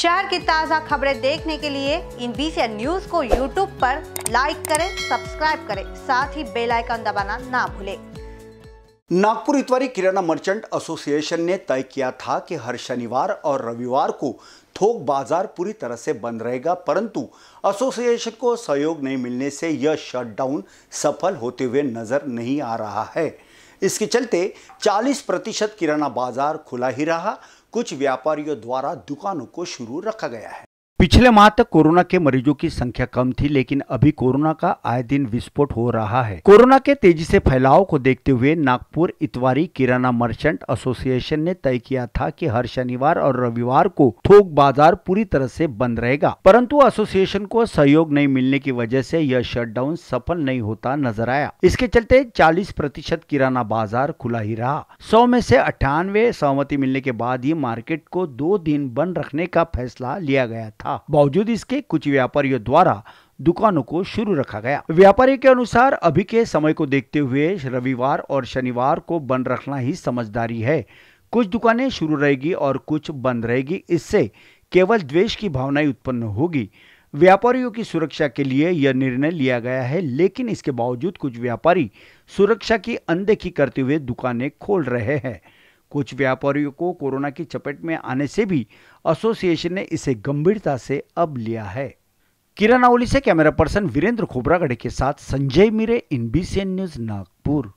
शहर की ताज़ा खबरें देखने के लिए इन बीसी न्यूज को यूट्यूब पर लाइक करें सब्सक्राइब करें साथ ही बेल आइकन दबाना ना भूलें नागपुर इतवारी किराना मर्चेंट एसोसिएशन ने तय किया था कि हर शनिवार और रविवार को थोक बाजार पूरी तरह से बंद रहेगा परंतु एसोसिएशन को सहयोग नहीं मिलने से यह शटडाउन सफल होते हुए नजर नहीं आ रहा है इसके चलते 40 प्रतिशत किराना बाजार खुला ही रहा कुछ व्यापारियों द्वारा दुकानों को शुरू रखा गया है पिछले माह तक कोरोना के मरीजों की संख्या कम थी लेकिन अभी कोरोना का आए दिन विस्फोट हो रहा है कोरोना के तेजी से फैलाव को देखते हुए नागपुर इतवारी किराना मर्चेंट एसोसिएशन ने तय किया था कि हर शनिवार और रविवार को थोक बाजार पूरी तरह से बंद रहेगा परंतु एसोसिएशन को सहयोग नहीं मिलने की वजह से यह शटडाउन सफल नहीं होता नजर आया इसके चलते चालीस प्रतिशत किराना बाजार खुला ही रहा सौ में ऐसी अठानवे सहमति मिलने के बाद ही मार्केट को दो दिन बंद रखने का फैसला लिया गया था था बावजूद इसके कुछ व्यापारियों द्वारा दुकानों को शुरू रखा गया व्यापारी के अनुसार अभी के समय को देखते हुए रविवार और शनिवार को बंद रखना ही समझदारी है कुछ दुकानें शुरू रहेगी और कुछ बंद रहेगी इससे केवल द्वेष की भावनाएं उत्पन्न होगी व्यापारियों की सुरक्षा के लिए यह निर्णय लिया गया है लेकिन इसके बावजूद कुछ व्यापारी सुरक्षा की अनदेखी करते हुए दुकानें खोल रहे हैं कुछ व्यापारियों को कोरोना की चपेट में आने से भी एसोसिएशन ने इसे गंभीरता से अब लिया है किरण आवली से कैमरा पर्सन वीरेंद्र खोबरागढ़ के साथ Sanjay Mire in B C N news Nagpur